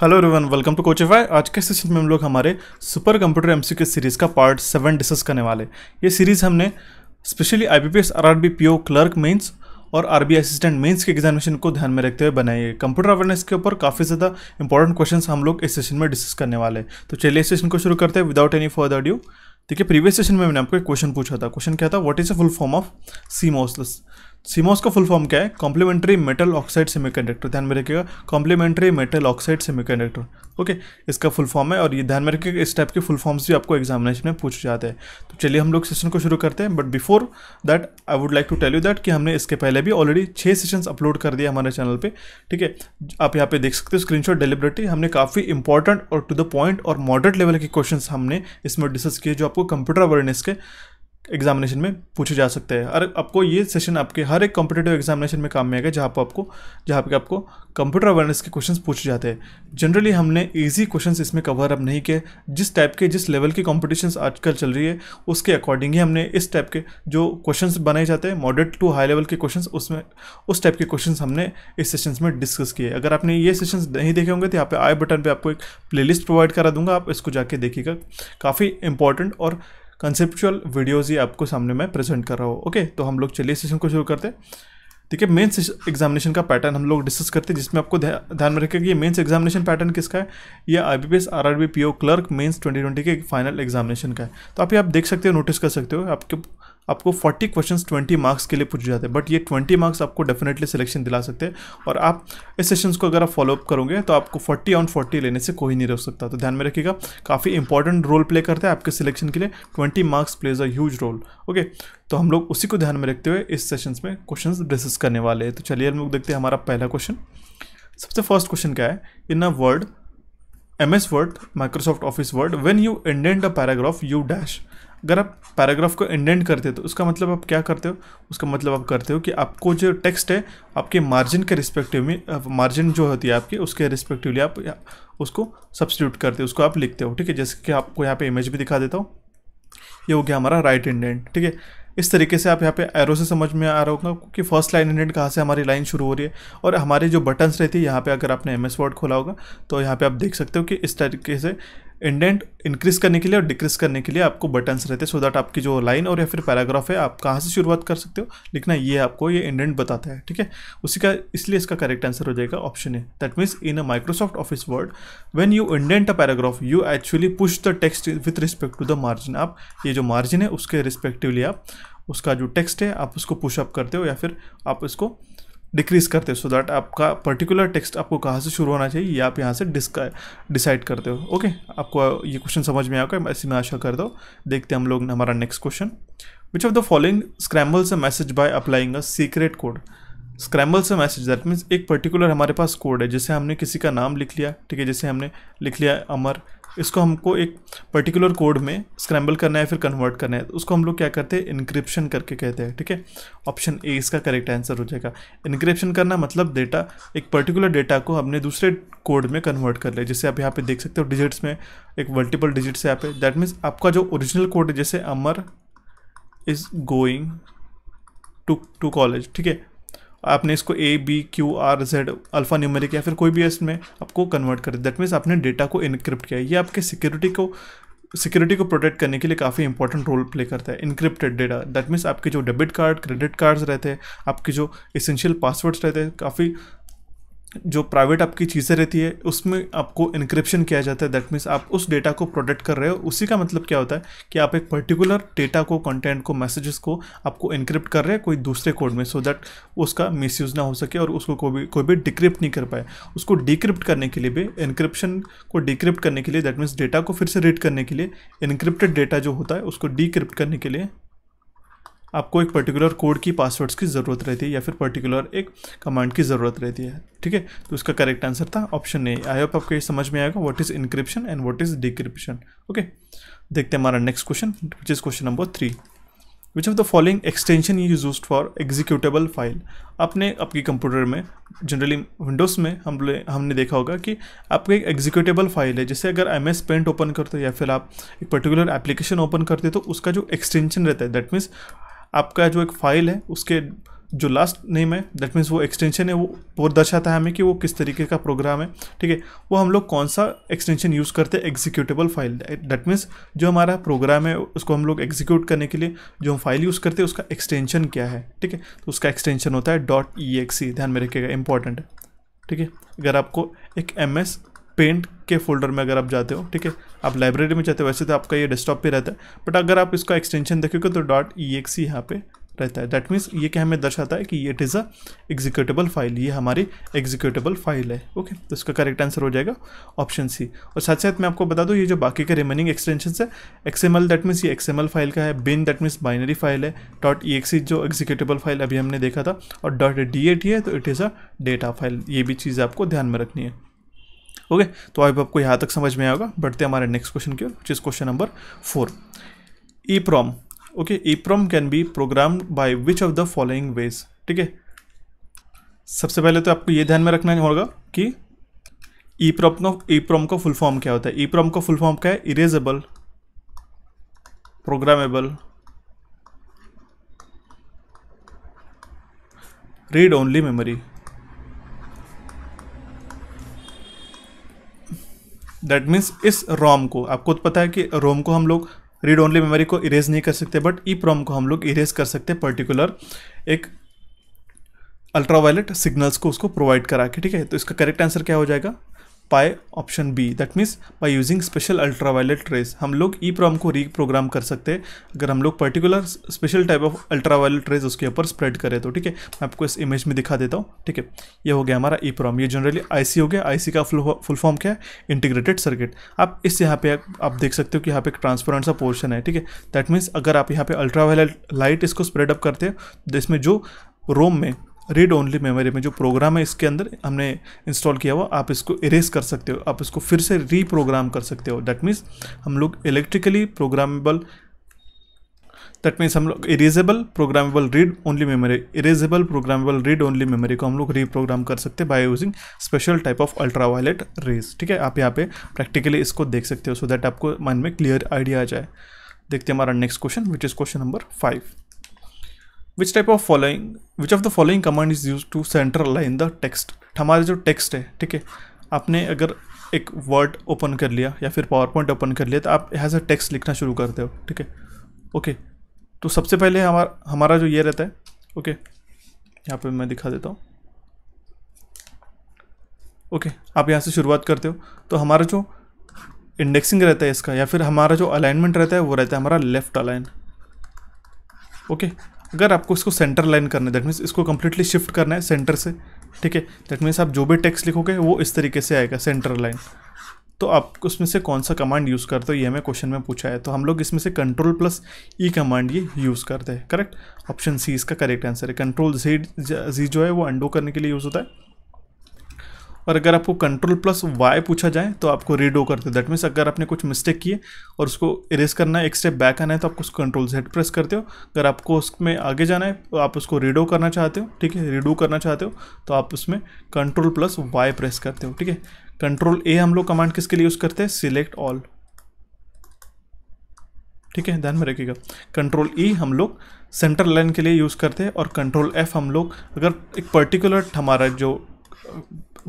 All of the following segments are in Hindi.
Hello everyone welcome to Coachify आज के सेशन में हम लोग हमारे सुपर कंप्यूटर एम के सीरीज़ का पार्ट सेवन डिस्कस करने वाले ये सीरीज़ हमने specially B P PO clerk mains और आरबी असिस्टेंट मेंस के एग्जामिनेशन को ध्यान में रखते हुए बनाई है कंप्यूटर अवेयरनेस के ऊपर काफ़ी ज़्यादा इंपॉर्टेंट क्वेश्चन हम लोग इस सेशन में डिस्कस करने वाले हैं तो चलिए इस सेशन को शुरू करते हैं विदाउट एनी फर्दर ड्यू देखिए प्रीवियस सेशन में मैंने आपको एक क्वेश्चन पूछा था क्वेश्चन क्या था what is a full form of C मोसलस सीमोस का फुल फॉर्म क्या है कॉम्प्लीमेंट्री मेटल ऑक्साइड सेमीकंडक्टर ध्यान में रखिएगा complementary metal oxide semiconductor okay इसका फुल फॉर्म है और ये ध्यान में रखिएगा इस टाइप के फुल फॉर्म्स भी आपको एग्जामिनेशन में पूछ जाते हैं तो चलिए हम लोग सेशन को शुरू करते हैं but before that I would like to tell you that कि हमने इसके पहले भी ऑलरेडी छः सेशन अपलोड कर दिया हमारे चैनल पर ठीक है आप यहाँ पे देख सकते हो स्क्रीन शॉट हमने काफ़ी इंपॉर्टेंट और टू द पॉइंट और मॉडरेट लेवल के क्वेश्चन हमने इसमें डिस्कस किए जो आपको कंप्यूटर अवेयरनेस के एग्जामिनेशन में पूछे जा सकते हैं और आपको ये सेशन आपके हर एक कॉम्पिटेटिव एग्जामिनेशन में काम में आएगा जहाँ पर आपको जहाँ पे आपको कंप्यूटर अवेयरनेस के क्वेश्चंस पूछे जाते हैं जनरली हमने इजी क्वेश्चंस इसमें कवर अप नहीं किए जिस टाइप के जिस लेवल की कॉम्पिटिशन्स आजकल चल रही है उसके अकॉर्डिंग ही हमने इस टाइप के जो क्वेश्चन बनाए जाते हैं मॉडरेट टू हाई लेवल के क्वेश्चन उसमें उस टाइप के क्वेश्चन हमने इस सेशन में डिस्कस किए अगर आपने ये सेशन नहीं देखे होंगे तो यहाँ पे आई बटन पर आपको एक प्लेलिस्ट प्रोवाइड करा दूंगा आप इसको जाके देखिएगा काफ़ी इंपॉर्टेंट और कंसेप्चुअल वीडियोज़ ही आपको सामने मैं प्रेजेंट कर रहा हूँ ओके तो हम लोग चलिए सेशन को शुरू करते हैं ठीक है मेंस एग्जामिनेशन का पैटर्न हम लोग डिस्कस करते हैं जिसमें आपको ध्यान में रखेगा कि ये मेंस एग्जामिनेशन पैटर्न किसका है ये I B P S R R B P O clerk mains twenty के फाइनल एग्जामिनेशन का है तो आप ये आप देख सकते हो नोटिस कर सकते हो आपके आपको 40 क्वेश्चंस 20 मार्क्स के लिए पूछे जाते हैं बट ये 20 मार्क्स आपको डेफिनेटली सिलेक्शन दिला सकते हैं और आप इस सेशंस को अगर आप फॉलोअप करोगे तो आपको 40 ऑन 40 लेने से कोई नहीं रोक सकता तो ध्यान में रखिएगा काफ़ी इंपॉर्टेंट रोल प्ले करता है आपके सिलेक्शन के लिए twenty marks plays a huge role okay तो हम लोग उसी को ध्यान में रखते हुए इस सेशन में क्वेश्चन डिस्कस करने वाले हैं तो चलिए हम लोग देखते हैं हमारा पहला क्वेश्चन सबसे फर्स्ट क्वेश्चन क्या है in a word M S word Microsoft Office word when you indent a paragraph you dash अगर आप पैराग्राफ को इंडेंट करते हो तो उसका मतलब आप क्या करते हो उसका मतलब आप करते हो कि आपको जो टेक्स्ट है आपके मार्जिन के रिस्पेक्टिव में मार्जिन जो होती है आपके उसके रिस्पेक्टिवली आप उसको सब्सिट्यूट करते हो उसको आप लिखते हो ठीक है जैसे कि आपको यहाँ पे इमेज भी दिखा देता हूँ ये हो गया हमारा राइट इंडेंट ठीक है इस तरीके से आप यहाँ पे एरो से समझ में आ रहा होगा कि फर्स्ट लाइन इंडेंट कहाँ से हमारी लाइन शुरू हो रही है और हमारे जो बटन्स रहती है यहाँ पे अगर आपने एम एस वर्ड खोला होगा तो यहाँ पे आप देख सकते हो कि इस तरीके से इंडेंट इंक्रीज करने के लिए और डिक्रीज करने के लिए आपको बटन्स रहते हैं सो दैट आपकी जो लाइन और या फिर पैराग्राफ है आप कहाँ से शुरुआत कर सकते हो लिखना ये आपको ये इंडेंट बताता है ठीक है उसी का इसलिए इसका करेक्ट आंसर हो जाएगा option A that means in a Microsoft Office word when you indent a paragraph you actually push the text with respect to the margin आप ये जो मार्जिन है उसके रिस्पेक्टिवली आप उसका जो टेक्स्ट है आप उसको पुशअप करते हो या फिर आप इसको डिक्रीज़ करते हो सो दैट आपका पर्टिकुलर टेक्स्ट आपको कहाँ से शुरू होना चाहिए ये आप यहाँ से डिसाइड करते हो ओके आपको ये क्वेश्चन समझ में आकर ऐसे में आशा कर दो देखते हैं हम लोग हमारा next question which of the following scrambles a message by applying a secret code scramble से मैसेज दैट मीन्स एक पर्टिकुलर हमारे पास कोड है जैसे हमने किसी का नाम लिख लिया ठीक है जैसे हमने लिख लिया अमर इसको हमको एक पर्टिकुलर कोड में स्क्रैम्बल करना है फिर कन्वर्ट करना है उसको हम लोग क्या करते हैं इनक्रिप्शन करके कहते हैं ठीक है ऑप्शन ए इसका करेक्ट आंसर हो जाएगा इनक्रिप्शन करना मतलब डेटा एक पर्टिकुलर डेटा को हमने दूसरे कोड में कन्वर्ट कर लिया जैसे आप यहाँ पे देख सकते हो डिजिट्स में एक मल्टीपल डिजिट्स है यहाँ पे दैट मीन्स आपका जो ओरिजिनल कोड है जैसे Amar is going to to college ठीक है आपने इसको A B Q R Z alpha numeric या फिर कोई भी इसमें आपको कन्वर्ट कर दैट मीन्स आपने डेटा को इनक्रिप्ट किया ये आपके सिक्योरिटी को सिक्योरिटी को प्रोटेक्ट करने के लिए काफ़ी इंपॉर्टेंट रोल प्ले करता है इनक्रिप्टेड डेटा दैट मीन्स आपके जो डेबिट कार्ड क्रेडिट कार्ड्स रहते हैं आपके जो इसेंशियल पासवर्ड्स रहते हैं काफ़ी जो प्राइवेट आपकी चीज़ें रहती है उसमें आपको इनक्रिप्शन किया जाता है दैट मीन्स आप उस डेटा को प्रोटेक्ट कर रहे हो उसी का मतलब क्या होता है कि आप एक पर्टिकुलर डेटा को कंटेंट को मैसेजेस को आपको इनक्रिप्ट कर रहे हैं कोई दूसरे कोड में सो so दैट उसका मिस ना हो सके और उसको कोई भी कोई भी डिक्रिप्ट नहीं कर पाए उसको डिक्रिप्ट करने के लिए भी इनक्रिप्शन को डिक्रिप्ट करने के लिए दैट मीन्स डेटा को फिर से रीड करने के लिए इनक्रिप्टेड डेटा जो होता है उसको डिक्रिप्ट करने के लिए आपको एक पर्टिकुलर कोड की पासवर्ड्स की ज़रूरत रहती है या फिर पर्टिकुलर एक कमांड की ज़रूरत रहती है ठीक है तो उसका करेक्ट आंसर था ऑप्शन ए आई होप आपको ये समझ में आएगा what is encryption and what is decryption okay देखते हैं हमारा next question which is question number three which of the following extension is use for executable file आपने आपकी कंप्यूटर में जनरली विंडोज़ में हम हमने देखा होगा कि आपका एक एग्जीक्यूटेबल फाइल है जैसे अगर एम एस पेंट ओपन करते हो या फिर आप एक पर्टिकुलर एप्लीकेशन ओपन करते हो तो उसका जो एक्सटेंशन रहता है दैट मीन्स आपका जो एक फाइल है उसके जो लास्ट नेम है दैट मीन्स वो एक्सटेंशन है वो वो दर्शाता है हमें कि वो किस तरीके का प्रोग्राम है ठीक है वो हम लोग कौन सा एक्सटेंशन यूज़ करते हैं एग्जीक्यूटेबल फाइल दैट मीन्स जो हमारा प्रोग्राम है उसको हम लोग एग्जीक्यूट करने के लिए जो हम फाइल यूज़ करते हैं उसका एक्सटेंशन क्या है ठीक है तो उसका एक्सटेंशन होता है डॉट ई ध्यान में रखिएगा इंपॉर्टेंट है ठीक है अगर आपको एक एम एस पेंट के फोल्डर में अगर आप जाते हो ठीक है आप लाइब्रेरी में जाते हो वैसे तो आपका ये डेस्कटॉप पे रहता है बट अगर आप इसका एक्सटेंशन देखोगे तो डॉट ई एक्स यहाँ पे रहता है दैट मीन्स ये क्या हमें दर्शाता है कि it is a executable file ये हमारी एग्जीक्यूटेबल फाइल है ओके तो इसका करेक्ट आंसर हो जाएगा ऑप्शन सी और साथ साथ मैं आपको बता दूँ ये जो बाकी के रिमेनिंग एक्सटेंशन है एक्सएमएल दैट मीन्स ये एक्सएमएल फाइल का है bin that means binary file है डॉट ई जो एग्जीक्यूटेबल फाइल अभी हमने देखा था और डॉट डी है तो it is a data file ये भी चीज़ आपको ध्यान में रखनी है ओके तो आई आपको यहाँ तक समझ में आएगा बढ़ते हमारे नेक्स्ट क्वेश्चन की ओर which is question number four EPROM okay EPROM can be program by which of the following ways ठीक है सबसे पहले तो आपको ये ध्यान में रखना होगा कि ई प्रॉम का ई प्रॉम का फुल फॉर्म क्या होता है ई प्रॉम का फुल फॉर्म क्या है erasable programmable read only memory that means इस रोम को आपको तो पता है कि रोम को हम लोग रीड ओनली मेमोरी को इरेज नहीं कर सकते बट ई प्रोम को हम लोग इरेज कर सकते पर्टिकुलर एक अल्ट्रावायलेट सिग्नल्स को उसको प्रोवाइड करा के ठीक है तो इसका करेक्ट आंसर क्या हो जाएगा by option B that means by using special ultraviolet rays हम लोग ई प्रॉम को रीप्रोग्राम कर सकते हैं अगर हम लोग particular special type of ultraviolet rays उसके ऊपर स्प्रेड करें तो ठीक है मैं आपको इस इमेज में दिखा देता हूँ ठीक है ये हो गया हमारा ई प्रॉम ये जनरली आईसी हो गया आईसी का फुल फॉर्म क्या है इंटीग्रेटेड सर्किट आप इस यहाँ पे आप देख सकते हो कि यहाँ पे एक ट्रांसपेरेंट सा पोर्शन है ठीक है दैट मीन्स अगर आप यहाँ पे अल्ट्रावायलेट लाइट इसको स्प्रेड अप करते हो तो इसमें जो रोम में रीड ओनली मेमोरी में जो प्रोग्राम है इसके अंदर हमने इंस्टॉल किया हुआ आप इसको इरेज कर सकते हो आप इसको फिर से रीप्रोग्राम कर सकते हो दैट मीन्स हम लोग इलेक्ट्रिकली प्रोग्रामेबल दैट मीन्स हम लोग erasable programmable read only memory erasable programmable read only memory को हम लोग रीप्रोग्राम कर सकते हैं by using special type of ultraviolet rays ठीक है आप यहाँ पे प्रैक्टिकली इसको देख सकते हो सो so दैट आपको माइंड में क्लियर आइडिया आ जाए देखते हैं हमारा next question which is question number five which type of following which of the following command is use to centre line the text हमारे जो टेक्स्ट है ठीक है आपने अगर एक वर्ड ओपन कर लिया या फिर पावर पॉइंट ओपन कर लिया तो आप एज अ टेक्स्ट लिखना शुरू करते हो ठीक है ओके तो सबसे पहले हमारा हमारा जो ये रहता है ओके यहाँ पे मैं दिखा देता हूँ ओके आप यहाँ से शुरुआत करते हो तो हमारा जो इंडेक्सिंग रहता है इसका या फिर हमारा जो अलाइनमेंट रहता है वो रहता है हमारा लेफ़्ट अलाइन ओके अगर आपको इसको सेंटर लाइन करना है दैट मीन्स इसको कम्प्लीटली शिफ्ट करना है सेंटर से ठीक है दैट मीन्स आप जो भी टेक्स्ट लिखोगे वो इस तरीके से आएगा सेंटर लाइन तो आप उसमें से कौन सा कमांड यूज़ करते हो ये हमें क्वेश्चन में पूछा है तो हम लोग इसमें से कंट्रोल प्लस ई कमांड ये यूज़ करते हैं करेक्ट ऑप्शन सी इसका करेक्ट आंसर है कंट्रोल जी जी जो है वो अंडो करने के लिए यूज़ होता है और अगर आपको कंट्रोल प्लस वाई पूछा जाए तो आपको रीडो करते हो दैट मीन्स अगर आपने कुछ मिस्टेक किए और उसको इरेज करना है एक स्टेप बैक आना है तो आपको उसको कंट्रोल जेड प्रेस करते हो अगर आपको उसमें आगे जाना है तो आप उसको रीडो करना चाहते हो ठीक है रीडो करना चाहते हो तो आप उसमें कंट्रोल प्लस वाई प्रेस करते हो ठीक है कंट्रोल ए हम लोग कमांड किसके लिए यूज़ करते हैं सिलेक्ट ऑल ठीक है ध्यान में रखिएगा कंट्रोल ई e हम लोग सेंटर लाइन के लिए यूज़ करते हैं और कंट्रोल एफ हम लोग अगर एक पर्टिकुलर हमारा जो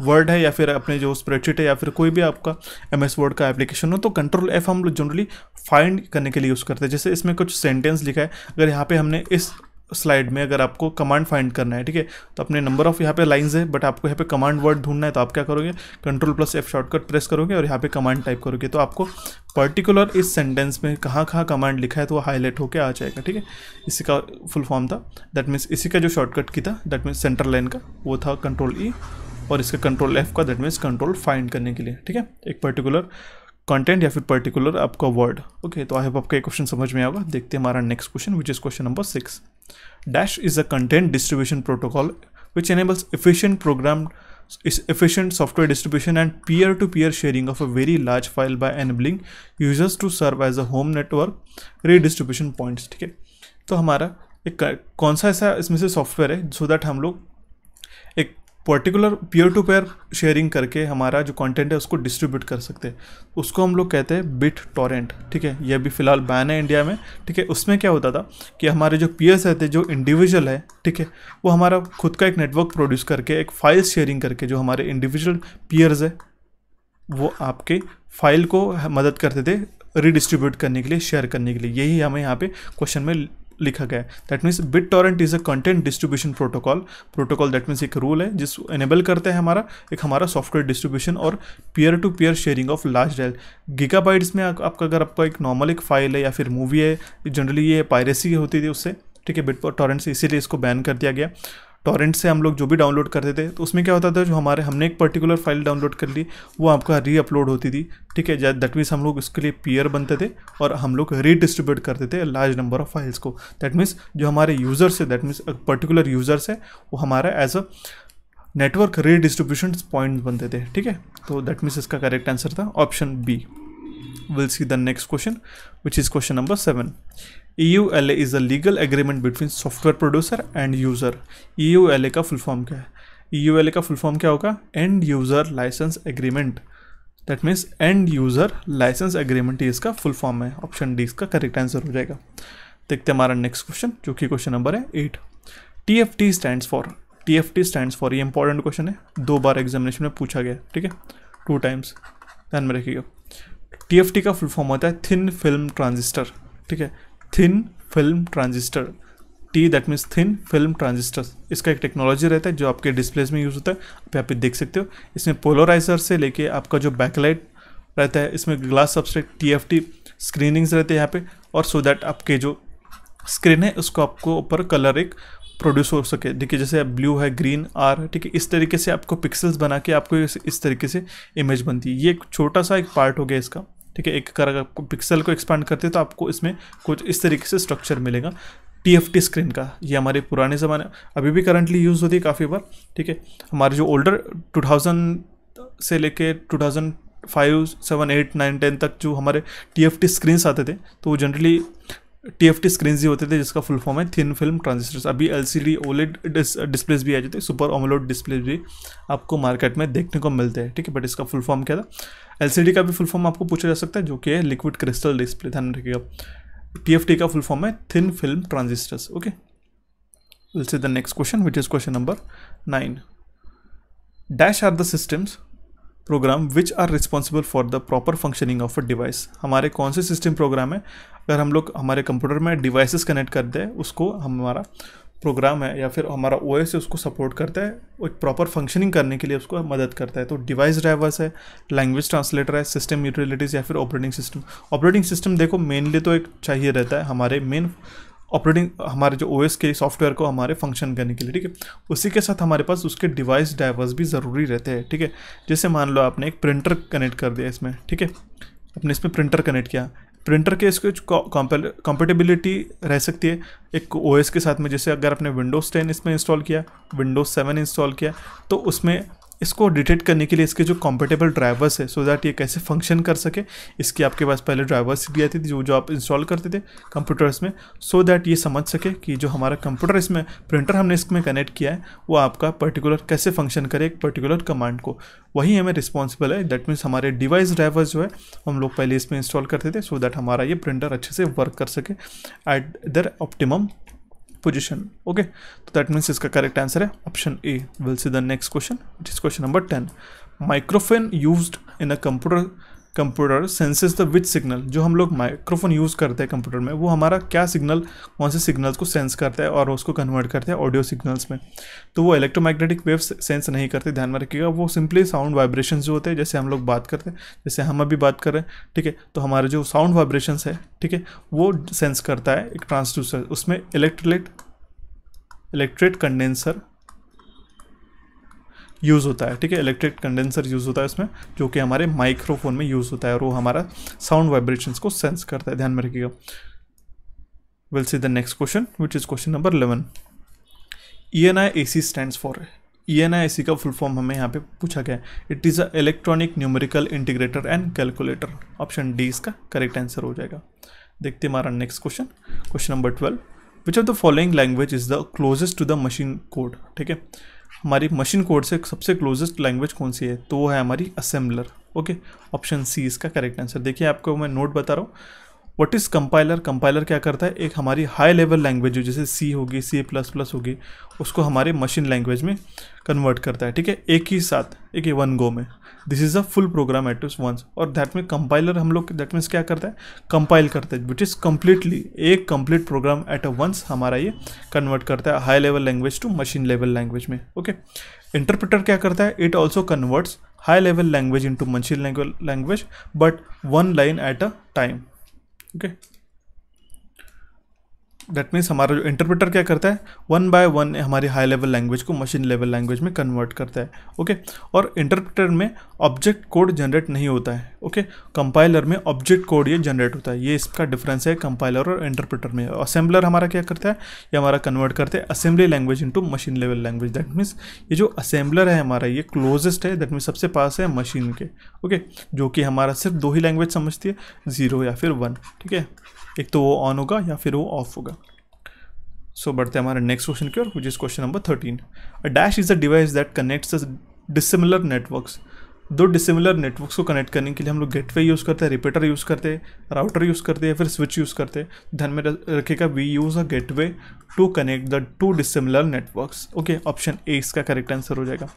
वर्ड है या फिर अपने जो स्प्रेडशीट है या फिर कोई भी आपका एम एस वर्ड का एप्लीकेशन हो तो कंट्रोल एफ हम लोग जनरली फाइंड करने के लिए यूज़ करते हैं जैसे इसमें कुछ सेंटेंस लिखा है अगर यहाँ पे हमने इस स्लाइड में अगर आपको कमांड फाइंड करना है ठीक है तो अपने नंबर ऑफ यहाँ पे लाइंस है बट आपको यहाँ पे कमांड वर्ड ढूंढना है तो आप क्या करोगे control plus F shortcut press करोगे और यहाँ पे कमांड टाइप करोगे तो आपको पर्टिकुलर इस सेंटेंस में कहाँ कहाँ कमांड लिखा है तो वो हाईलाइट होकर आ जाएगा ठीक है इसी का फुल फॉर्म था दैट मीन्स इसी का जो शॉर्टकट की था दैट मीन्स सेंटर लाइन का वो था कंट्रोल ई e। और इसका कंट्रोल एफ का दैट मीन्स कंट्रोल फाइंड करने के लिए ठीक है एक पर्टिकुलर कंटेंट या फिर पर्टिकुलर आपका वर्ड ओके तो आई होप आपका क्वेश्चन समझ में आएगा देखते हैं हमारा next question which is question number six dash is a content distribution protocol which enables efficient program is software software distribution and peer to peer sharing of a very large file by enabling users to serve as a home network redistribution points ठीक है तो हमारा एक कौन सा ऐसा इसमें से सॉफ्टवेयर है सो so दैट हम लोग एक particular pair to pair sharing करके हमारा जो कंटेंट है उसको डिस्ट्रीब्यूट कर सकते हैं उसको हम लोग कहते हैं बिट टॉरेंट ठीक है यह भी फिलहाल बैन है इंडिया में ठीक है उसमें क्या होता था कि हमारे जो पीयर्स रहते जो इंडिविजुअल है ठीक है वो हमारा खुद का एक नेटवर्क प्रोड्यूस करके एक फाइल शेयरिंग करके जो हमारे इंडिविजुअल पीयर्स है वो आपके फाइल को मदद करते थे रिडिस्ट्रीब्यूट करने के लिए शेयर करने के लिए यही हमें यहाँ पे क्वेश्चन में लिखा गया है that means BitTorrent is a content distribution protocol protocol that means एक रूल है जिस एनेबल करता है हमारा एक हमारा सॉफ्टवेयर डिस्ट्रीब्यूशन और peer to peer sharing of large डेल गीगाबाइट्स में आ, आपका अगर आपका एक नॉर्मल एक फाइल है या फिर मूवी है जनरली ये पायरेसी होती थी उससे ठीक है बिट टॉरेंट से इसीलिए इसको बैन कर दिया गया टॉरेंट से हम लोग जो भी डाउनलोड करते थे तो उसमें क्या होता था जो हमारे हमने एक पर्टिकुलर फाइल डाउनलोड कर ली वो आपका री अपलोड होती थी ठीक है दैट मीन्स हम लोग उसके लिए पीयर बनते थे और हम लोग रीडिस्ट्रीब्यूट करते थे लार्ज नंबर ऑफ फाइल्स को दैट मीन्स जो हमारे यूज़र्स है दैट मीन्स पर्टिकुलर यूज़र्स है वो हमारा as a network redistribution point बनते थे ठीक है तो दैट मीन्स इसका करेक्ट आंसर था option B will see the next question which is question number seven EULA is a legal agreement between software producer and user EULA का फुल फॉर्म क्या है EULA का फुल फॉर्म क्या होगा end user license agreement that means end user license agreement ये इसका फुल फॉर्म है ऑप्शन डी इसका करेक्ट आंसर हो जाएगा देखते हैं हमारा नेक्स्ट क्वेश्चन जो कि क्वेश्चन नंबर है eight T F T stand for T F T stand for ये इंपॉर्टेंट क्वेश्चन है दो बार एग्जामिनेशन में पूछा गया ठीक है टू टाइम्स ध्यान में रखिएगा टी एफ टी का फुल फॉर्म होता है थिन फिल्म ट्रांजिस्टर ठीक है thin film transistor T that means thin film transistor इसका एक टेक्नोलॉजी रहता है जो आपके डिस्प्लेस में यूज़ होता है आप यहाँ पे देख सकते हो इसमें पोलराइजर से लेके आपका जो बैकलाइट रहता है इसमें ग्लास सबसे टी एफ टी स्क्रीनिंग्स रहते हैं यहाँ पे और सो दैट आपके जो स्क्रीन है उसको आपको ऊपर कलर एक प्रोड्यूस हो सके देखिए जैसे ब्लू है ग्रीन आर ठीक है इस तरीके से आपको पिक्सल्स बना के आपको इस तरीके से इमेज बनती है ये एक छोटा सा एक पार्ट हो गया इसका ठीक है एक कर अगर पिक्सल को एक्सपांड करते हैं तो आपको इसमें कुछ इस तरीके से स्ट्रक्चर मिलेगा टी स्क्रीन का ये हमारे पुराने ज़माने अभी भी करंटली यूज़ होती है काफ़ी बार ठीक है हमारे जो ओल्डर 2000 से लेके 2005 सेवन एट नाइन टेन तक जो हमारे टी स्क्रीन्स आते थे तो वो generally T F T screen ही होते थे जिसका फुल फॉर्म है थिन फिल्म ट्रांजिस्टर्स अभी L C D OLED displays भी आ जाते हैं सुपर ओमलोड डिस्प्लेस भी आपको मार्केट में देखने को मिलते हैं ठीक है बट इसका फुल फॉर्म क्या था एल का भी फुल फॉर्म आपको पूछा जा सकता है जो कि है लिक्विड क्रिस्टल डिस्प्ले ध्यान रखिएगा टी एफ टी का फुल फॉर्म है thin film transistors okay will see the next question which is question number nine dash are the systems program which are responsible for the proper functioning of a device हमारे कौन से सिस्टम प्रोग्राम है अगर हम लोग हमारे कंप्यूटर में डिवाइसेस कनेक्ट करते हैं उसको हमारा प्रोग्राम है या फिर हमारा ओ एस उसको सपोर्ट करता है और प्रॉपर फंक्शनिंग करने के लिए उसको मदद करता है तो डिवाइस ड्राइवर्स है लैंग्वेज ट्रांसलेटर है सिस्टम यूटिलिटीज़ या फिर ऑपरेटिंग सिस्टम ऑपरेटिंग सिस्टम देखो मेनली तो एक चाहिए रहता है हमारे मेन ऑपरेटिंग हमारे जो ओ के सॉफ्टवेयर को हमारे फंक्शन करने के लिए ठीक है उसी के साथ हमारे पास उसके डिवाइस ड्राइवर्स भी ज़रूरी रहते हैं ठीक है थीके? जैसे मान लो आपने एक प्रिंटर कनेक्ट कर दिया इसमें ठीक है आपने इसमें प्रिंटर कनेक्ट किया प्रिंटर के इसके कॉम्पेटेबिलिटी रह सकती है एक ओ के साथ में जैसे अगर आपने विंडोज़ टेन इसमें इंस्टॉल किया विंडोज़ सेवन इंस्टॉल किया तो उसमें इसको डिटेक्ट करने के लिए इसके जो कॉम्पेटेबल ड्राइवर्स है सो so दैट ये कैसे फंक्शन कर सके इसकी आपके पास पहले ड्राइवर्स भी आती थी जो जो आप इंस्टॉल करते थे कंप्यूटर्स में सो so दैट ये समझ सके कि जो हमारा कंप्यूटर इसमें प्रिंटर हमने इसमें कनेक्ट किया है वो आपका पर्टिकुलर कैसे फंक्शन करे एक पर्टिकुलर कमांड को वही हमें रिस्पॉन्सिबल है दैट मीन्स हमारे डिवाइस ड्राइवर्स जो है हम लोग पहले इसमें इंस्टॉल करते थे सो so दैट हमारा ये प्रिंटर अच्छे से वर्क कर सके at their optimum position okay तो दैट मीन्स इसका करेक्ट आंसर है option A will see the next question question number ten microphone use in a computer computer senses the which signal जो हम लोग माइक्रोफोन यूज़ करते हैं कंप्यूटर में वो हमारा क्या सिग्नल कौन से सिग्नल्स को सेंस करता है और उसको कन्वर्ट करते हैं ऑडियो सिग्नल्स में तो वो इलेक्ट्रोमैग्नेटिक वेव्स सेंस नहीं करते ध्यान में रखिएगा वो सिंपली साउंड वाइब्रेशन जो होते हैं जैसे हम लोग बात करते हैं जैसे हम अभी बात कर रहे हैं ठीक है तो हमारे जो साउंड वाइब्रेशन है ठीक है वो सेंस करता है एक ट्रांसड्यूसर उसमें इलेक्ट्रोलेट इलेक्ट्रेट कंडेंसर यूज़ होता है ठीक है इलेक्ट्रिक कंडेंसर यूज़ होता है इसमें जो कि हमारे माइक्रोफोन में यूज़ होता है और वो हमारा साउंड वाइब्रेशंस को सेंस करता है ध्यान में रखिएगा will see the next question which is question number eleven E N I A C stand for E N I A C का फुल फॉर्म हमें यहाँ पे पूछा गया है it is a electronic numerical integrator and calculator option D इसका करेक्ट आंसर हो जाएगा देखते हमारा next question question number twelve which of the following language is the closest to the machine code ठीक है हमारी मशीन कोड से सबसे क्लोजेस्ट लैंग्वेज कौन सी है तो वो है हमारी असेंबलर ओके ऑप्शन सी इसका करेक्ट आंसर देखिए आपको मैं नोट बता रहा हूँ वट इज़ कंपाइलर कंपाइलर क्या करता है एक हमारी हाई लेवल लैंग्वेज जैसे सी होगी सी प्लस प्लस होगी उसको हमारे मशीन लैंग्वेज में कन्वर्ट करता है ठीक है एक ही साथ एक ही वन गो में this is a full program at once और दैट मीन कंपाइलर हम लोग दैट मीन्स क्या करता है कंपाइल करता है विच इज़ कम्प्लीटली एक complete program at a once हमारा ये कन्वर्ट करता है high level language to machine level language में ओके इंटरप्रेटर क्या करता है it also converts high level language into machine language but one line at a time okay that means हमारा जो इंटरप्रेटर क्या करता है वन बाय वन हमारी हाई लेवल लैंग्वेज को मशीन लेवल लैंग्वेज में कन्वर्ट करता है ओके okay? और इंटरप्रेटर में ऑब्जेक्ट कोड जनरेट नहीं होता है ओके okay? कंपाइलर में ऑब्जेक्ट कोड ये जनरेट होता है ये इसका डिफरेंस है कंपाइलर और इंटरप्रेटर में असेंबलर हमारा क्या करता है ये हमारा कन्वर्ट करते हैं assembly language into machine level language that means ये जो असेंबलर है हमारा ये क्लोजेस्ट है दैट मीन्स सबसे पास है मशीन के ओके okay? जो कि हमारा सिर्फ दो ही लैंग्वेज समझती है ज़ीरो या फिर वन ठीक है एक तो वो ऑन होगा या फिर वो ऑफ होगा सो so, बढ़ते हैं हमारे नेक्स्ट क्वेश्चन की ओर which is question number thirteen a dash is a device that connects the dissimilar networks दो डिसिमिलर नेटवर्क्स को कनेक्ट करने के लिए हम लोग गेटवे यूज़ करते हैं रिपीटर यूज़ करते हैं राउटर यूज़ करते हैं फिर स्विच यूज़ करते हैं ध्यान में रखेगा we use a gateway to connect the two dissimilar networks okay option A इसका करेक्ट आंसर हो जाएगा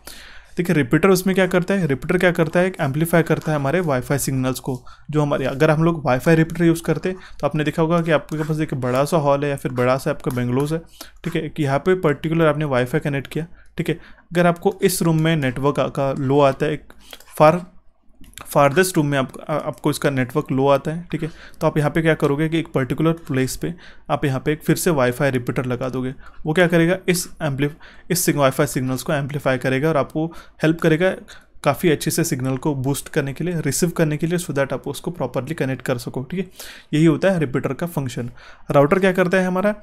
देखिए रिपीटर उसमें क्या करता है रिपीटर क्या करता है एम्पलीफाई करता है हमारे वाईफाई सिग्नल्स को जो हमारे अगर हम लोग वाईफाई रिपीटर यूज़ करते तो आपने देखा होगा कि आपके पास एक बड़ा सा हॉल है या फिर बड़ा सा आपका बेंगलोज है ठीक है कि यहाँ पर पर्टिकुलर आपने वाईफाई कनेक्ट किया ठीक है अगर आपको इस रूम में नेटवर्क का लो आता है एक फार फारदेस्ट रूम में आप आ, आपको इसका नेटवर्क लो आता है ठीक है तो आप यहाँ पे क्या करोगे कि एक पर्टिकुलर प्लेस पे आप यहाँ पे एक फिर से वाईफाई रिपीटर लगा दोगे वो क्या करेगा इस एम्पली इस वाईफाई सिग्नल्स को एम्पलीफाई करेगा और आपको हेल्प करेगा काफ़ी अच्छे से सिग्नल को बूस्ट करने के लिए रिसीव करने के लिए सो दैट आप उसको प्रॉपरली कनेक्ट कर सको ठीक है यही होता है रिपीटर का फंक्शन राउटर क्या करता है हमारा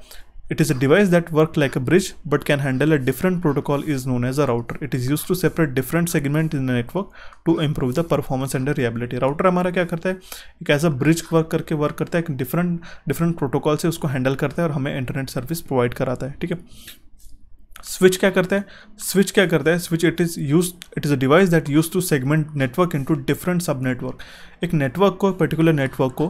It is a device that works like a bridge but can handle a different protocol is known as a router. It is used to separate different segments in the network to improve the performance and the reliability. Router हमारा क्या करता है एक ऐसा ब्रिज वर्क करके वर्क करता है एक डिफरेंट डिफरेंट प्रोटोकॉल से उसको हैंडल करता है और हमें इंटरनेट सर्विस प्रोवाइड कराता है ठीक है स्विच क्या करता है स्विच क्या करता है switch it is use it is a device that use to segment network into different sub network एक नेटवर्क को पर्टिकुलर नेटवर्क को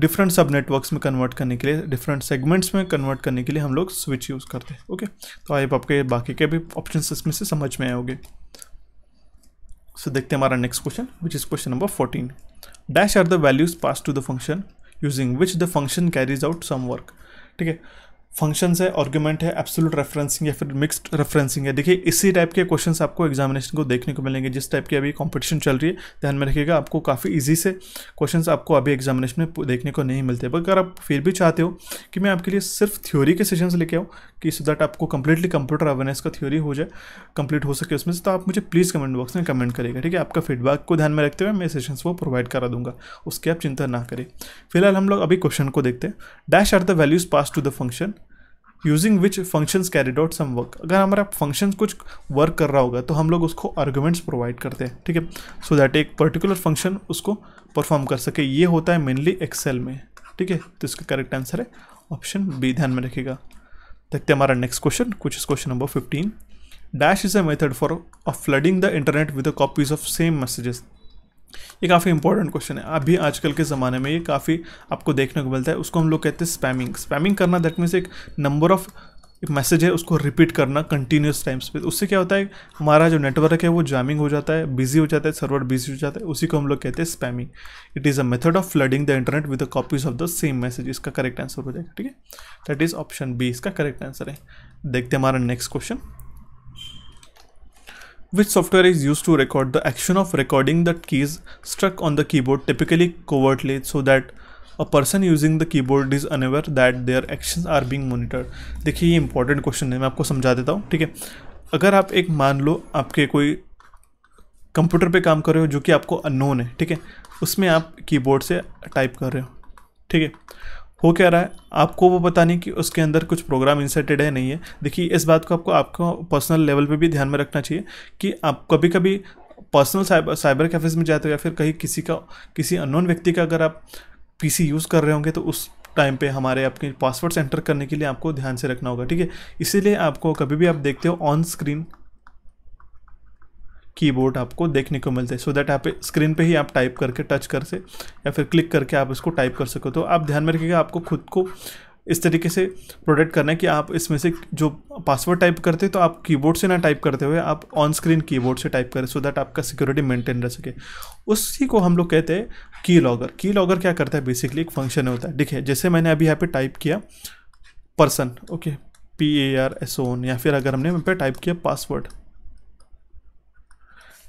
डिफरेंट सब नेटवर्क्स में कन्वर्ट करने के लिए डिफरेंट सेगमेंट्स में कन्वर्ट करने के लिए हम लोग स्विच यूज़ करते हैं ओके तो आई आपके बाकी के भी ऑप्शन इसमें से समझ में आओगे सो so, देखते हैं हमारा next question which is question number fourteen dash are the values pass to the function using which the function carries out some work ठीक है फंक्शंस है आर्ग्यूमेंट है एब्सोलूट रेफरेंसिंग या फिर मिक्सड रेफरेंसिंग है देखिए इसी टाइप के क्वेश्चंस आपको एग्जामिनेशन को देखने को मिलेंगे जिस टाइप की अभी कंपटीशन चल रही है ध्यान में रखिएगा आपको काफ़ी इजी से क्वेश्चंस आपको अभी एग्जामिनेशन में देखने को नहीं मिलते बट अगर आप फिर भी चाहते हो कि मैं आपके लिए सिर्फ थ्योरी के सेशन लेके आऊँ कि सो दैट आपको कंप्लीटली कंप्यूटर अवेयरनेस का थ्योरी हो जाए कंप्लीट हो सके उसमें से तो आप मुझे प्लीज़ कमेंट बॉक्स में कमेंट करेगा ठीक है आपका फीडबैक को ध्यान में रखते हुए मैं सेशंस वो प्रोवाइड करा दूंगा उसकी आप चिंता ना करें फिलहाल हम लोग अभी क्वेश्चन को देखते हैं dash are the values pass to the function using which functions carried out some work अगर हमारा फंक्शन कुछ वर्क कर रहा होगा तो हम लोग उसको आर्ग्यूमेंट्स प्रोवाइड करते हैं ठीक है सो दैट एक पर्टिकुलर फंक्शन उसको परफॉर्म कर सके ये होता है मेनली एक्सेल में ठीक है तो इसका करेक्ट आंसर है ऑप्शन बी ध्यान में रखेगा देखते हैं हमारा नेक्स्ट क्वेश्चन कुछ इस question number fifteen dash is a method for of flooding the internet with copies of same messages ये काफ़ी इंपॉर्टेंट क्वेश्चन है अभी आजकल के ज़माने में ये काफ़ी आपको देखने को मिलता है उसको हम लोग कहते हैं स्पैमिंग स्पैमिंग करना दैट मीन्स एक नंबर ऑफ एक मैसेज है उसको रिपीट करना कंटिन्यूस टाइम्स पे उससे क्या होता है हमारा जो नेटवर्क है वो जैमिंग हो जाता है बिजी हो जाता है सर्वर बिजी हो जाता है उसी को हम लोग कहते हैं spamming it is a method of flooding the internet with the copies of the same message इसका करेक्ट आंसर हो जाएगा ठीक है दैट इज़ ऑप्शन बी इसका करेक्ट आंसर है देखते हैं हमारा next question Which software is used to record the action of recording the keys struck on the keyboard typically covertly so that a person using the keyboard is unaware that their actions are being monitored? देखिए ये इंपॉर्टेंट क्वेश्चन है मैं आपको समझा देता हूँ ठीक है अगर आप एक मान लो आपके कोई कंप्यूटर पे काम कर रहे हो जो कि आपको अननोन है ठीक है उसमें आप कीबोर्ड से टाइप कर रहे हो ठीक है हो क्या रहा है आपको वो पता नहीं कि उसके अंदर कुछ प्रोग्राम इंसर्टेड है नहीं है देखिए इस बात को आपको आपको पर्सनल लेवल पे भी ध्यान में रखना चाहिए कि आप कभी कभी पर्सनल साइबर साइबर कैफेज में जाते हो या फिर कहीं किसी का किसी अननोन व्यक्ति का अगर आप पीसी यूज़ कर रहे होंगे तो उस टाइम पे हमारे आपके पासवर्ड्स एंटर करने के लिए आपको ध्यान से रखना होगा ठीक है इसीलिए आपको कभी भी आप देखते हो ऑन स्क्रीन कीबोर्ड आपको देखने को मिलते हैं सो दैट आप स्क्रीन पे ही आप टाइप करके टच कर से या फिर क्लिक करके आप इसको टाइप कर सको तो आप ध्यान में रखिएगा आपको खुद को इस तरीके से प्रोटेक्ट करना है कि आप इसमें से जो पासवर्ड टाइप करते तो आप कीबोर्ड से ना टाइप करते हुए आप ऑन स्क्रीन कीबोर्ड से टाइप करें सो दैट आपका सिक्योरिटी मेंटेन रह सके उसी को हम लोग कहते हैं की लॉगर की लॉगर क्या करता है बेसिकली एक फंक्शन होता है देखिए है जैसे मैंने अभी यहाँ पे टाइप किया person okay P A R S O N या फिर अगर हमने यहाँ पे टाइप किया पासवर्ड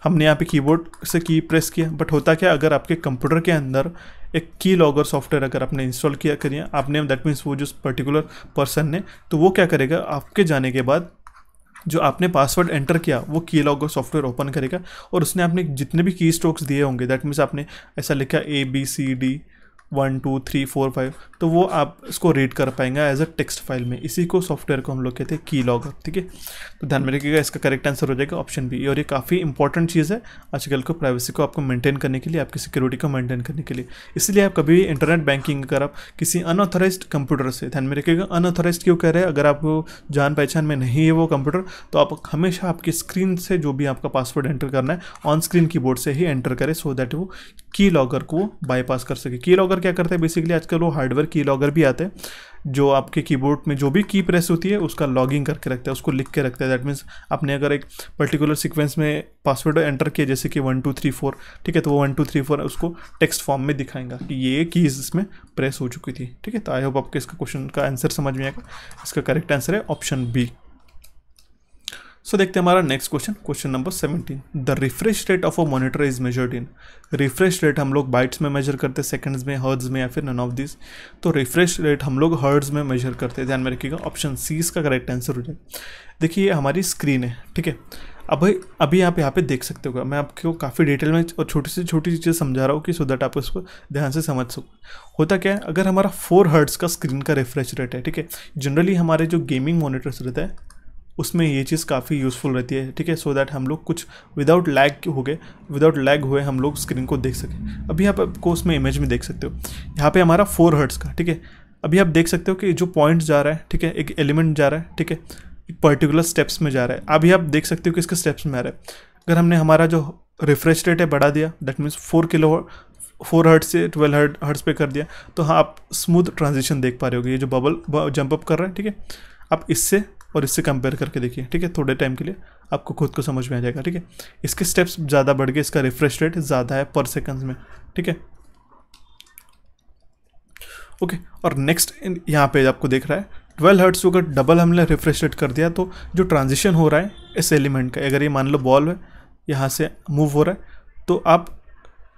हमने यहाँ पे कीबोर्ड से की प्रेस किया बट होता क्या अगर आपके कंप्यूटर के अंदर एक की लॉगर सॉफ्टवेयर अगर आपने इंस्टॉल किया करिए आपने दैट मीन्स वो जो पर्टिकुलर पर्सन ने तो वो क्या करेगा आपके जाने के बाद जो आपने पासवर्ड एंटर किया वो की लॉगर सॉफ्टवेयर ओपन करेगा और उसने आपने जितने भी की स्ट्रोक्स दिए होंगे दैट मीन्स आपने ऐसा लिखा A B C D one two three four five तो वो आप इसको रीड कर पाएंगे एज अ टेक्स्ट फाइल में इसी को सॉफ्टवेयर को हम लोग कहते हैं की लॉगर ठीक है तो ध्यान में रखिएगा इसका करेक्ट आंसर हो जाएगा ऑप्शन बी और ये काफ़ी इंपॉर्टेंट चीज़ है आजकल को प्राइवेसी को आपको मेंटेन करने के लिए आपकी सिक्योरिटी को मेंटेन करने के लिए इसलिए आप कभी इंटरनेट बैंकिंग अगर आप किसी अनऑथोराइज कंप्यूटर से ध्यान में रखिएगा अनऑथोराइज क्यों कह रहे हैं अगर आपको जान पहचान में नहीं है वो कंप्यूटर तो आप हमेशा आपकी स्क्रीन से जो भी आपका पासवर्ड एंटर करना है ऑन स्क्रीन कीबोर्ड से ही एंटर करें सो दैट वो की लॉगर को बाईपास कर सके की लॉगर क्या करते हैं बेसिकली आजकल वो हार्डवेयर की लॉगर भी आते हैं जो आपके कीबोर्ड में जो भी की प्रेस होती है उसका लॉगिंग करके रखता है उसको लिख के रखता है दैट मीन्स आपने अगर एक पर्टिकुलर सीक्वेंस में पासवर्ड एंटर किया जैसे कि वन टू थ्री फोर ठीक है तो वो वन टू थ्री फोर उसको टेक्स्ट फॉर्म में दिखाएगा कि ये कीज़ इसमें प्रेस हो चुकी थी ठीक है तो आई होप आपके इसका क्वेश्चन का आंसर समझ में आएगा इसका करेक्ट आंसर है ऑप्शन बी सो देखते हैं हमारा next question question number seventeen the refresh rate of a monitor is measured in refresh rate हम लोग बाइट्स में मेजर करते हैं सेकंड्स में हर्ड्स में या फिर नन ऑफ दिस तो रिफ्रेश रेट हम लोग हर्ड्स में मेजर करते हैं ध्यान में रखिएगा ऑप्शन सी इसका करेक्ट आंसर हो जाए देखिए ये हमारी स्क्रीन है ठीक है अब अभी आप यहाँ पे देख सकते हो मैं आपको काफ़ी डिटेल में और छोटी से छोटी चीज़ें समझा रहा हूँ कि सो दैट आप उसको ध्यान से समझ सको होता क्या है अगर हमारा फोर हर्ट्स का स्क्रीन का रिफ्रेश रेट है ठीक है जनरली हमारे जो गेमिंग मॉनिटर्स रहते हैं उसमें ये चीज़ काफ़ी यूज़फुल रहती है ठीक है सो दैट हम लोग कुछ विदाउट लैग हो गए विदाउट लैग हुए हम लोग स्क्रीन को देख सकें अभी आप आपको उसमें इमेज में देख सकते हो यहाँ पे हमारा फोर हर्ट्स का ठीक है अभी आप देख सकते हो कि जो पॉइंट्स जा रहा है ठीक है एक एलिमेंट जा रहा है ठीक है एक पर्टिकुलर स्टेप्स में जा रहा है अभी आप देख सकते हो कि इसके स्टेप्स में आ रहा है अगर हमने हमारा जो रिफ्रेश रेट है बढ़ा दिया that means four kilo four hertz से ट्वेल्व हर्ट हर्ट्स पे कर दिया तो हाँ आप स्मूथ ट्रांजिशन देख पा रहे होगे ये जो बबल जंप अप कर रहा है ठीक है आप इससे और इससे कंपेयर करके देखिए ठीक है थोड़े टाइम के लिए आपको खुद को समझ में आ जाएगा ठीक है इसके स्टेप्स ज़्यादा बढ़ गए इसका रिफ्रेश रेट ज़्यादा है पर सेकंड्स में ठीक है ओके और नेक्स्ट यहाँ पे आपको देख रहा है ट्वेल्व हर्ट्स को अगर डबल हमने रिफ्रेश रेट कर दिया तो जो ट्रांजिशन हो रहा है इस एलिमेंट का अगर ये मान लो बॉल है यहाँ से मूव हो रहा है तो आप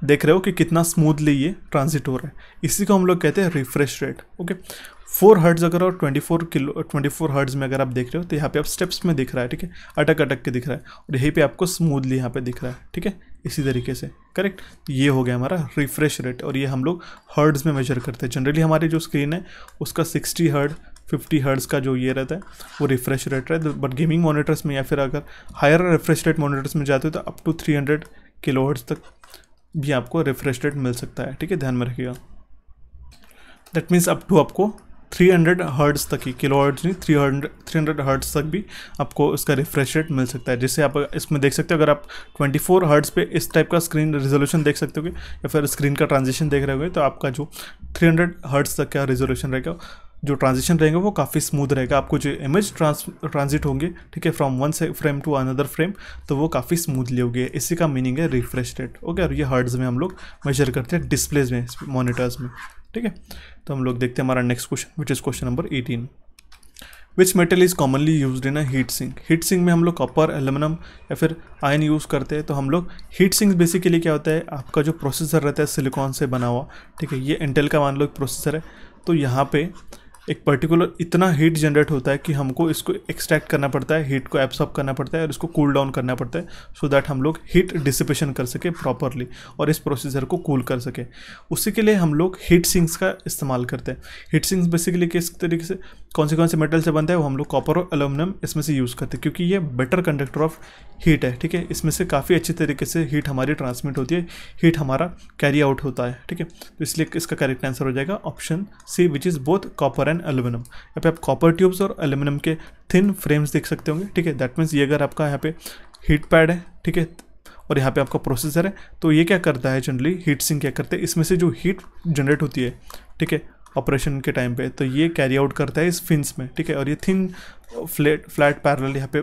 देख रहे हो कि कितना स्मूथली ये ट्रांजिट हो रहा है इसी को हम लोग कहते हैं refresh rate okay four hertz अगर और twenty four kilo twenty four hertz में अगर आप देख रहे हो तो यहाँ पे आप स्टेप्स में दिख रहा है ठीक है अटक अटक के दिख रहा है और यहीं पे आपको स्मूथली यहाँ पे दिख रहा है ठीक है इसी तरीके से करेक्ट तो ये हो गया हमारा रिफ्रेश रेट और ये हम लोग हर्ड्स में मेजर करते हैं जनरली हमारी जो स्क्रीन है उसका सिक्सटी हर्ड फिफ्टी हर्ड्स का जो ये रहता है वो रिफ्रेश रेट रहता है बट गेमिंग मोनीटर्स में या फिर अगर हायर रिफ्रेश रेट मोनीटर्स में जाते हो तो up to three hundred kilo hertz तक भी आपको रिफ्रेश रेट मिल सकता है ठीक है ध्यान में रखिएगा दैट मीन्स अप टू आपको थ्री हंड्रेड हर्ट्स तक ही किलो हर्ट्स नहीं three hundred three hundred hertz तक भी आपको इसका रिफ्रेश रेट मिल सकता है जिससे आप इसमें देख सकते हो अगर आप ट्वेंटी फोर हर्ट्स पर इस टाइप का स्क्रीन रिजोल्यूशन देख सकते हो या फिर स्क्रीन का ट्रांजेक्शन देख रहे हो तो आपका जो थ्री हंड्रेड हर्ट्स तक का रिजोल्यूशन रहेगा जो ट्रांजिशन रहेगा वो काफ़ी स्मूथ रहेगा आपको जो इमेज ट्रांस ट्रांजिट होंगे ठीक है फ्रॉम वन से फ्रेम टू अनदर फ्रेम तो वो काफ़ी स्मूथली होगी इसी का मीनिंग है रिफ्रेश रेट ओके और ये हर्ड्स में हम लोग मेजर करते हैं डिस्प्लेज में मॉनिटर्स में ठीक है तो हम लोग देखते हैं हमारा next question which is question number eighteen which metal is commonly use in a heat sink heat sink में हम लोग कॉपर एलमिनम या फिर आयन यूज़ करते हैं तो हम लोग हीट सिंक बेसिकली क्या होता है आपका जो प्रोसेसर रहता है सिलिकॉन से बना हुआ ठीक है ये इंटेल का मान लो एक प्रोसेसर है तो यहाँ पे एक पर्टिकुलर इतना हीट जनरेट होता है कि हमको इसको एक्सट्रैक्ट करना पड़ता है हीट को एब्सॉर्ब करना पड़ता है और इसको कूल डाउन करना पड़ता है सो दैट हम लोग हीट डिसिपेशन कर सके प्रॉपरली और इस प्रोसीजर को कूल कर सके उसी के लिए हम लोग हीट सिंक्स का इस्तेमाल करते हैं हीट सिंक्स बेसिकली किस तरीके से कौन से कौन से मेटल से बनता है वो हम लोग कॉपर और एलुमिनियम इसमें से यूज़ करते हैं क्योंकि ये बेटर कंडक्टर ऑफ हीट है ठीक है इसमें से काफ़ी अच्छे तरीके से हीट हमारी ट्रांसमिट होती है हीट हमारा कैरी आउट होता है ठीक है तो इसलिए इसका करेक्ट आंसर हो जाएगा option C which is both copper and and aluminium यहाँ पे आप कॉपर ट्यूब्स और एलुमिनियम के थिन फ्रेम्स देख सकते होंगे ठीक है दैट मीन्स ये अगर आपका यहाँ पे हीट पैड है ठीक है और यहाँ पे आपका प्रोसेसर है तो ये क्या करता है जनरली हीट सिंक क्या करते हैं इसमें से जो हीट जनरेट होती है ठीक है ऑपरेशन के टाइम पे तो ये कैरी आउट करता है इस फिंस में ठीक है और ये थिन फ्लेट फ्लैट पैरल यहाँ पे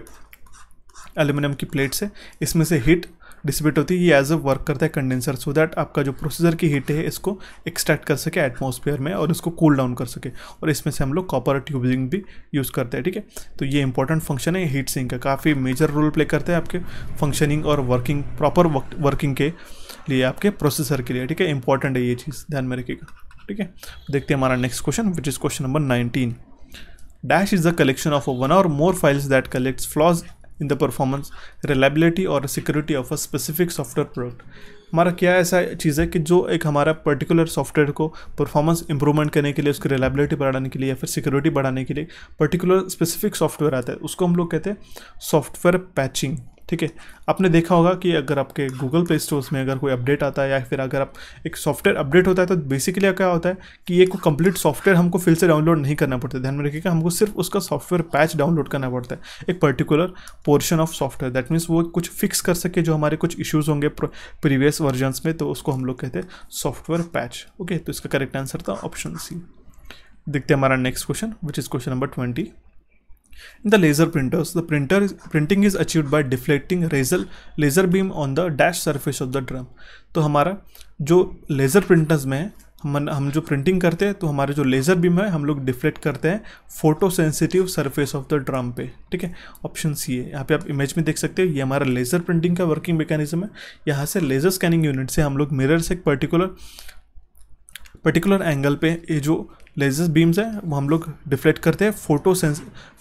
एल्यूमिनियम की प्लेट से इसमें से हीट डिसिपेट होती है ये एज अ वर्क करता है कंडेंसर सो दैट आपका जो प्रोसेसर की हीट है इसको एक्सट्रैक्ट कर सके एटमोसफेयर में और इसको कूल cool डाउन कर सके और इसमें से हम लोग कॉपर ट्यूबिंग भी यूज़ करते हैं ठीक है तो ये इंपॉर्टेंट फंक्शन है हीट सिंक का काफ़ी मेजर रोल प्ले करता है आपके फंक्शनिंग और वर्किंग प्रॉपर वर्किंग के लिए आपके प्रोसेसर के लिए ठीक है इंपॉर्टेंट है ये चीज़ ध्यान में रखिएगा ठीक है देखते हैं हमारा next question which is question number nineteen dash is the collection of one or more files that collects flaws in the performance reliability or security of a specific software product हमारा क्या ऐसा चीज़ है कि जो एक हमारा पर्टिकुलर सॉफ्टवेयर को परफॉर्मेंस इंप्रूवमेंट करने के लिए उसकी रिलायबिलिटी बढ़ाने के लिए या फिर सिक्योरिटी बढ़ाने के लिए पर्टिकुलर स्पेसिफिक सॉफ्टवेयर आता है उसको हम लोग कहते हैं सॉफ्टवेयर पैचिंग ठीक है आपने देखा होगा कि अगर आपके गूगल प्ले स्टोर में अगर कोई अपडेट आता है या फिर अगर आप एक सॉफ्टवेयर अपडेट होता है तो बेसिकली क्या होता है कि ये कोई कंप्लीट सॉफ्टवेयर हमको फिर से डाउनलोड नहीं करना पड़ता ध्यान में रखिएगा हमको सिर्फ उसका सॉफ्टवेयर पैच डाउनलोड करना पड़ता है एक particular portion of software that means वो कुछ फिक्स कर सके जो हमारे कुछ इशूज़ होंगे प्रीवियस वर्जन्स में तो उसको हम लोग कहते हैं सॉफ्टवेयर पैच ओके तो इसका करेक्ट आंसर था ऑप्शन सी देखते हैं हमारा next question which is question number twenty In the laser printers, the printer is, printing is achieved by deflecting laser laser beam on the dash surface of the drum. तो हमारा जो laser printers में हम हम जो प्रिंटिंग करते हैं तो हमारे जो लेज़र बीम है हम लोग डिफ्लेक्ट करते हैं photo sensitive surface of the drum पे ठीक है ऑप्शन सी है यहाँ पे आप इमेज में देख सकते हो ये हमारा लेज़र प्रिंटिंग का वर्किंग मेकानिज्म है यहाँ से लेज़र स्कैनिंग यूनिट से हम लोग मिरर से एक पर्टिकुलर पर्टिकुलर एंगल पे ये जो लेजर बीम्स हैं वो हम लोग डिफ्लेक्ट करते हैं photo sense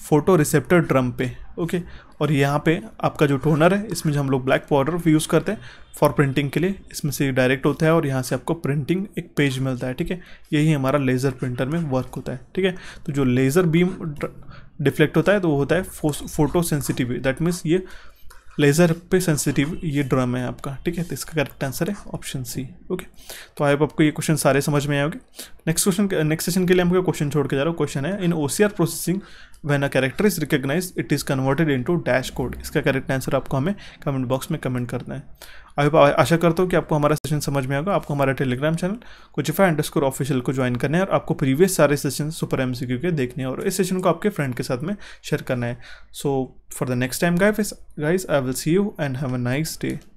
photo receptor drum पे ओके और यहाँ पे आपका जो टोनर है इसमें जो हम लोग ब्लैक पाउडर यूज़ करते हैं फॉर प्रिंटिंग के लिए इसमें से डायरेक्ट होता है और यहाँ से आपको प्रिंटिंग एक पेज मिलता है ठीक है यही हमारा लेज़र प्रिंटर में वर्क होता है ठीक है तो जो लेज़र बीम डिफ्लेक्ट होता है तो वो होता है फोटो सेंसिटिव दैट मीन्स ये लेज़र पे सेंसिटिव ये ड्रम है आपका ठीक है तो इसका करेक्ट आंसर है ऑप्शन सी ओके तो आई होप आपको ये क्वेश्चन सारे समझ में आए होंगे नेक्स्ट क्वेश्चन नेक्स्ट सेशन के लिए हम क्वेश्चन छोड़ के जा रहा हूँ क्वेश्चन है in O processing when a character is recognise it is converted into dash code इसका करेक्ट आंसर आपको हमें कमेंट बॉक्स में कमेंट करना है अभी आशा करता हूँ कि आपको हमारा सेशन समझ में आएगा आपको हमारा टेलीग्राम चैनल कुचिफा अंडर स्कोर ऑफिशियल को ज्वाइन करना है और आपको प्रीवियस सारे सेशन सुपर एम के देखने हैं और इस सेशन को आपके फ्रेंड के साथ में शेयर करना है so for the next time guys guys I will see you and have a nice day